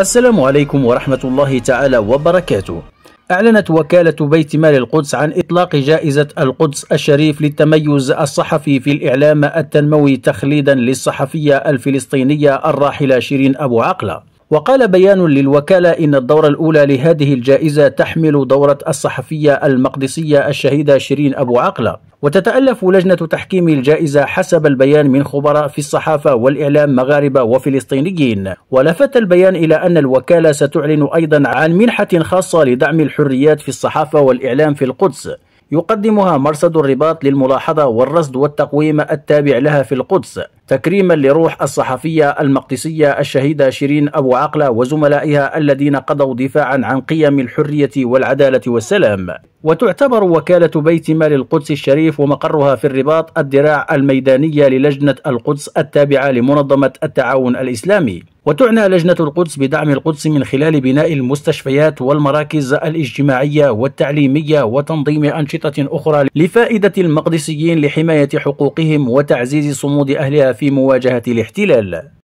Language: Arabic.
السلام عليكم ورحمة الله تعالى وبركاته أعلنت وكالة بيت مال القدس عن إطلاق جائزة القدس الشريف للتميز الصحفي في الإعلام التنموي تخليدا للصحفية الفلسطينية الراحلة شيرين أبو عقلة وقال بيان للوكالة إن الدورة الأولى لهذه الجائزة تحمل دورة الصحفية المقدسية الشهيدة شيرين أبو عقلة وتتألف لجنة تحكيم الجائزة حسب البيان من خبراء في الصحافة والإعلام مغاربة وفلسطينيين ولفت البيان إلى أن الوكالة ستعلن أيضا عن منحة خاصة لدعم الحريات في الصحافة والإعلام في القدس يقدمها مرصد الرباط للملاحظة والرصد والتقويم التابع لها في القدس تكريما لروح الصحفية المقدسية الشهيدة شيرين أبو عقلة وزملائها الذين قضوا دفاعا عن قيم الحرية والعدالة والسلام وتعتبر وكالة بيت مال القدس الشريف ومقرها في الرباط الدراع الميدانية للجنة القدس التابعة لمنظمة التعاون الإسلامي وتعنى لجنة القدس بدعم القدس من خلال بناء المستشفيات والمراكز الاجتماعية والتعليمية وتنظيم أنشطة أخرى لفائدة المقدسيين لحماية حقوقهم وتعزيز صمود أهلها في مواجهة الاحتلال